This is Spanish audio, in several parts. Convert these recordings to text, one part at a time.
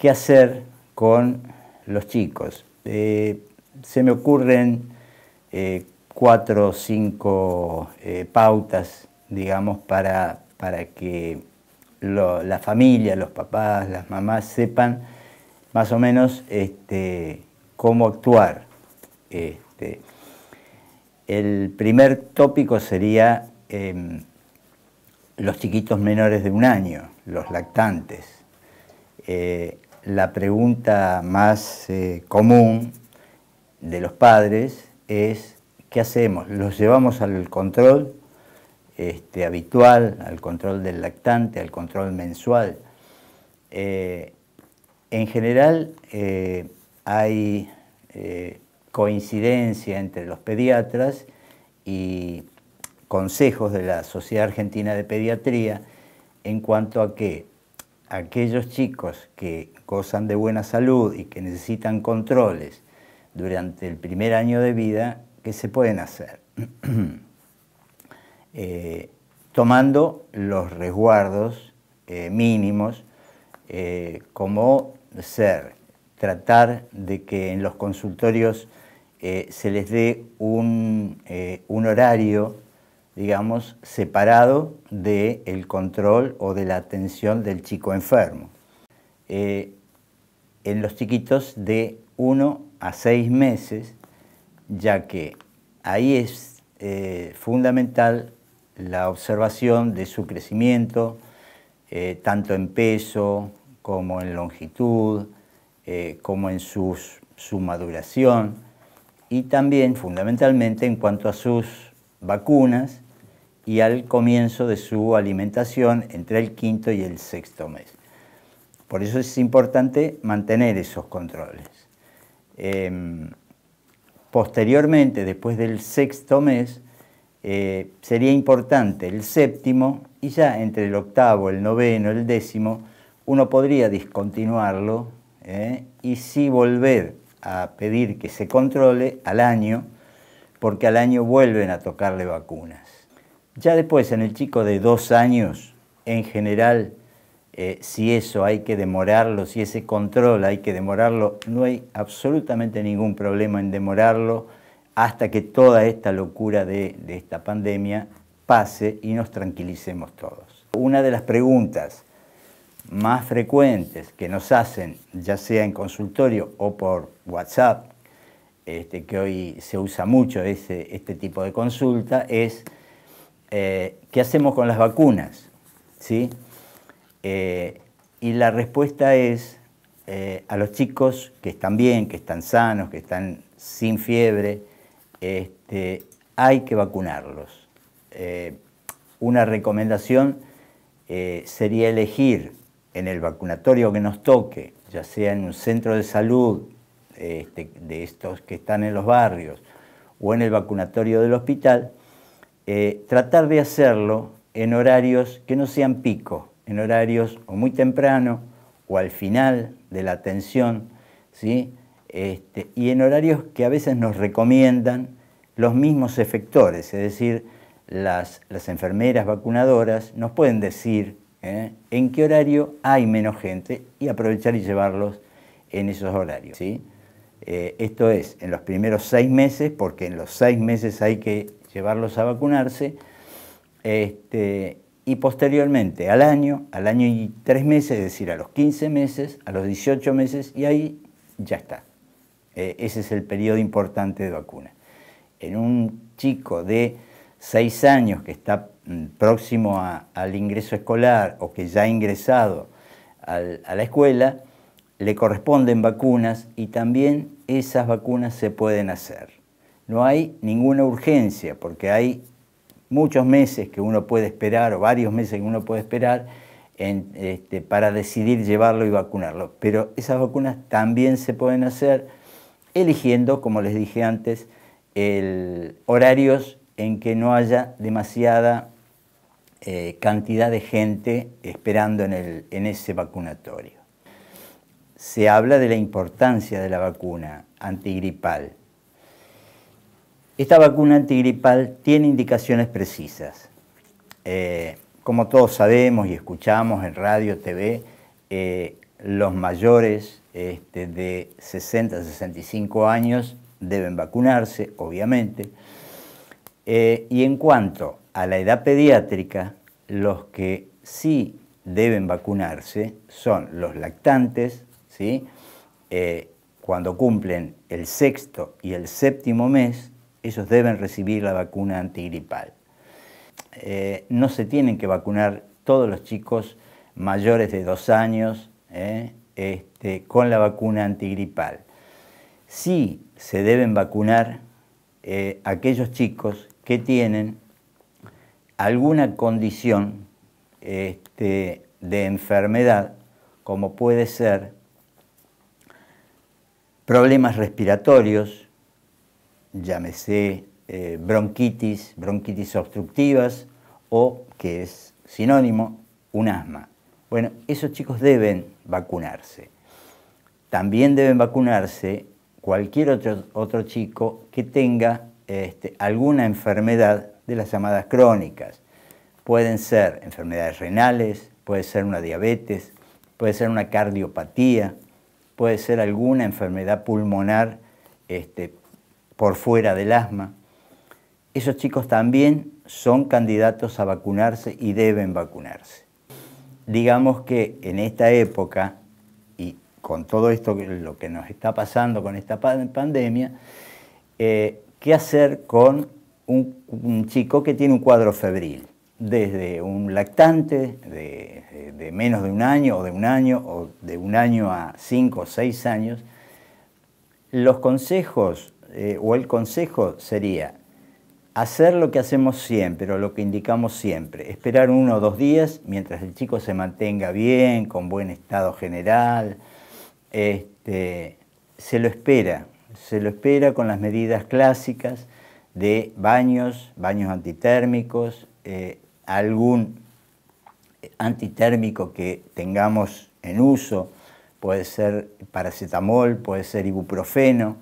qué hacer con los chicos. Eh, se me ocurren eh, cuatro o cinco eh, pautas, digamos, para, para que la familia, los papás, las mamás sepan más o menos este, cómo actuar. Este, el primer tópico sería em, los chiquitos menores de un año, los lactantes la pregunta más eh, común de los padres es, ¿qué hacemos? ¿Los llevamos al control este, habitual, al control del lactante, al control mensual? Eh, en general eh, hay coincidencia entre los pediatras y consejos de la Sociedad Argentina de Pediatría en cuanto a que aquellos chicos que gozan de buena salud y que necesitan controles durante el primer año de vida, que se pueden hacer? Eh, tomando los resguardos eh, mínimos eh, como ser, tratar de que en los consultorios se les dé un, un horario digamos, separado del el control o de la atención del chico enfermo. Eh, en los chiquitos de 1 a 6 meses, ya que ahí es eh, fundamental la observación de su crecimiento, eh, tanto en peso como en longitud, como en su maduración y también fundamentalmente en cuanto a sus vacunas y al comienzo de su alimentación entre el quinto y el sexto mes. Por eso es importante mantener esos controles. Em, posteriormente, después del sexto mes, eh, sería importante el séptimo y ya entre el octavo, el noveno, el décimo, uno podría discontinuarlo ¿eh? y sí volver a pedir que se controle al año, porque al año vuelven a tocarle vacunas. Ya después, en el chico de dos años, en general, eh, si eso hay que demorarlo, si ese control hay que demorarlo, no hay absolutamente ningún problema en demorarlo hasta que toda esta locura de, esta pandemia pase y nos tranquilicemos todos. Una de las preguntas más frecuentes que nos hacen, ya sea en consultorio o por WhatsApp, este, que hoy se usa mucho este tipo de consulta, es eh, ¿qué hacemos con las vacunas? Eh, y la respuesta es eh, a los chicos que están bien, que están sanos, que están sin fiebre, este, hay que vacunarlos. una recomendación sería elegir en el vacunatorio que nos toque, ya sea en un centro de salud este, de estos que están en los barrios o en el vacunatorio del hospital, eh, tratar de hacerlo en horarios que no sean pico, en horarios o muy temprano o al final de la atención, ¿sí? Este, y en horarios que a veces nos recomiendan los mismos efectores, es decir, las, enfermeras vacunadoras nos pueden decir ¿eh? en qué horario hay menos gente y aprovechar y llevarlos en esos horarios. ¿sí? Eh, esto es en los primeros seis meses, porque en los seis meses hay que llevarlos a vacunarse. Este, y posteriormente, al año, al año y tres meses, es decir, a los 15 meses, a los 18 meses, y ahí ya está. E, ese es el periodo importante de vacuna. En un chico de seis años que está mm, próximo al ingreso escolar o que ya ha ingresado a la escuela, le corresponden vacunas y también esas vacunas se pueden hacer no hay ninguna urgencia, porque hay muchos meses que uno puede esperar, o varios meses que uno puede esperar, este, para decidir llevarlo y vacunarlo. Pero esas vacunas también se pueden hacer eligiendo, como les dije antes, horarios en que no haya demasiada eh, cantidad de gente esperando en ese vacunatorio. Se habla de la importancia de la vacuna antigripal esta vacuna antigripal tiene indicaciones precisas. Eh, como todos sabemos y escuchamos en radio, TV, eh, los mayores este, de 60 a 65 años deben vacunarse, obviamente. Eh, y en cuanto a la edad pediátrica, los que sí deben vacunarse son los lactantes, ¿sí? cuando cumplen el sexto y el séptimo mes, ellos deben recibir la vacuna antigripal. Eh, no se tienen que vacunar todos los chicos mayores de dos años eh, este, con la vacuna antigripal. Sí se deben vacunar eh, aquellos chicos que tienen alguna condición este, de enfermedad, como puede ser problemas respiratorios, llámese eh, bronquitis, bronquitis obstructivas o, que es sinónimo, un asma. Bueno, esos chicos deben vacunarse. También deben vacunarse cualquier otro, otro chico que tenga este, alguna enfermedad de las llamadas crónicas. Pueden ser enfermedades renales, puede ser una diabetes, puede ser una cardiopatía, puede ser alguna enfermedad pulmonar este, por fuera del asma, esos chicos también son candidatos a vacunarse y deben vacunarse. Digamos que en esta época, y con todo esto, lo que nos está pasando con esta pandemia, eh, ¿qué hacer con un, chico que tiene un cuadro febril? Desde un lactante de, de menos de un año o de un año o de un año a cinco o seis años, los consejos eh, o el consejo sería hacer lo que hacemos siempre o lo que indicamos siempre, esperar uno o dos días mientras el chico se mantenga bien, con buen estado general, este, se lo espera, se lo espera con las medidas clásicas de baños, baños antitérmicos, eh, algún antitérmico que tengamos en uso, puede ser paracetamol, puede ser ibuprofeno,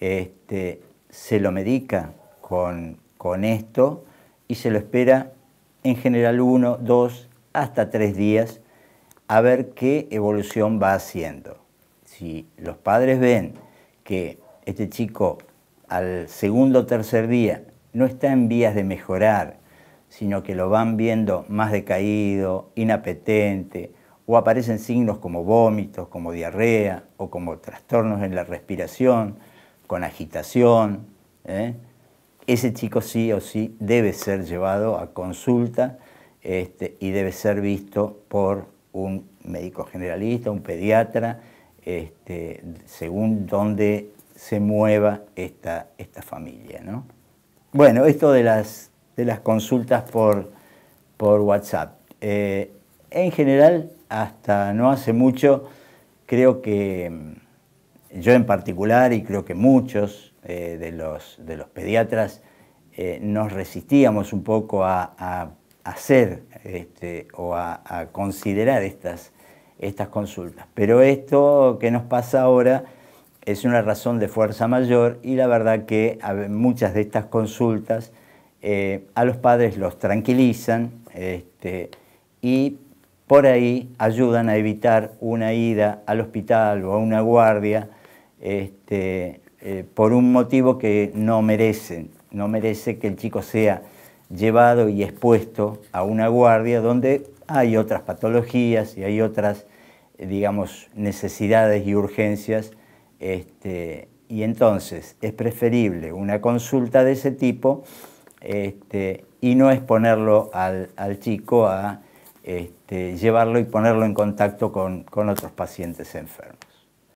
este, se lo medica con, con esto y se lo espera en general uno, dos, hasta tres días a ver qué evolución va haciendo. Si los padres ven que este chico al segundo o tercer día no está en vías de mejorar, sino que lo van viendo más decaído, inapetente, o aparecen signos como vómitos, como diarrea, o como trastornos en la respiración, con agitación. ¿eh? Ese chico sí o sí debe ser llevado a consulta este, y debe ser visto por un médico generalista, un pediatra, este, según dónde se mueva esta, esta familia. ¿no? Bueno, esto de las, de las consultas por, por WhatsApp. Eh, en general, hasta no hace mucho, creo que mm, yo en particular y creo que muchos eh, de, los, pediatras eh, nos resistíamos un poco a, hacer este, o a, considerar estas, consultas. Pero esto que nos pasa ahora es una razón de fuerza mayor y la verdad que muchas de estas consultas eh, a los padres los tranquilizan este, y por ahí ayudan a evitar una ida al hospital o a una guardia este, eh, por un motivo que no merecen, no merece que el chico sea llevado y expuesto a una guardia donde hay otras patologías y hay otras, eh, digamos, necesidades y urgencias. Este, y entonces es preferible una consulta de ese tipo este, y no exponerlo al, al chico a llevarlo y ponerlo en contacto con otros pacientes enfermos.